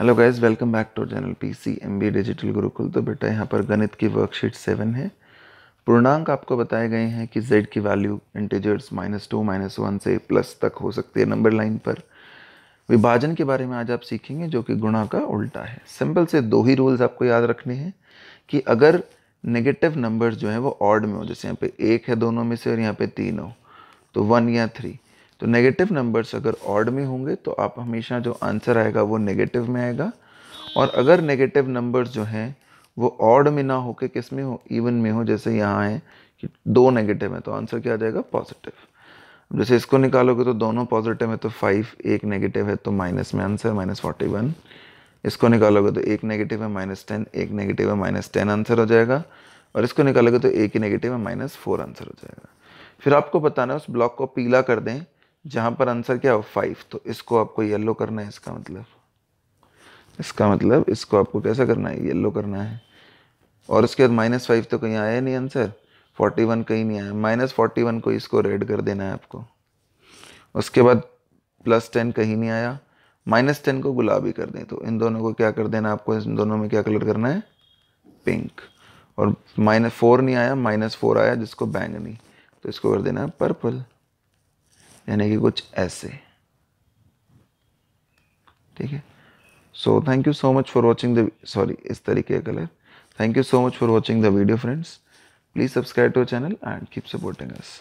hello guys welcome back to channel PC MB digital Gurukul तो बेटा यहाँ पर गणित की वर्कशीट सेवन है पूर्णांक आपको बताए गए हैं कि जेड की value integers minus two minus one से प्लस तक हो सकती है नंबर लाइन पर विभाजन के बारे में आज आप सीखेंगे जो कि गुणा का उल्टा है सिंपल से दो ही रूल्स आपको याद रखने हैं कि अगर नेगेटिव नंबर्स जो हैं वो ऑर्ड में हो जैसे यहाँ पे एक है दोनों में से और यहाँ पे तीन हो तो वन या थ्री तो नेगेटिव नंबर्स अगर ऑड में होंगे तो आप हमेशा जो आंसर आएगा वो नेगेटिव में आएगा और अगर नेगेटिव नंबर्स जो हैं वो ऑड में ना हो के किस में हो इवन में हो जैसे यहाँ है कि दो नेगेटिव है तो आंसर क्या आ जाएगा पॉजिटिव जैसे इसको निकालोगे तो दोनों पॉजिटिव तो है तो फाइव एक नेगेटिव है तो माइनस में आंसर माइनस फोर्टी वन इसको निकालोगे तो एक नेगेटिव है माइनस टेन एक नेगेटिव है माइनस टेन आंसर हो जाएगा और इसको निकालोगे तो एक ही नेगेटिव है माइनस फोर आंसर हो जाएगा फिर आपको बताना है उस ब्लॉक को पीला कर दें जहाँ पर आंसर क्या हो फाइव तो इसको आपको येलो करना है इसका मतलब इसका मतलब इसको आपको कैसा करना है येलो करना है और उसके बाद माइनस फाइव तो कहीं आया नहीं आंसर फोर्टी वन कहीं नहीं आया माइनस फोर्टी वन को इसको रेड कर देना है आपको उसके बाद प्लस टेन कहीं नहीं आया माइनस टेन को गुलाबी कर दें तो इन दोनों को क्या कर देना आपको इन दोनों में क्या कलर करना है पिंक और माइनस फोर नहीं आया माइनस फोर आया जिसको बैंगनी तो इसको कर देना है पर्पल यानी कि कुछ ऐसे ठीक है so thank you so much for watching the sorry इस तरीके का colour thank you so much for watching the video friends please subscribe to channel and keep supporting us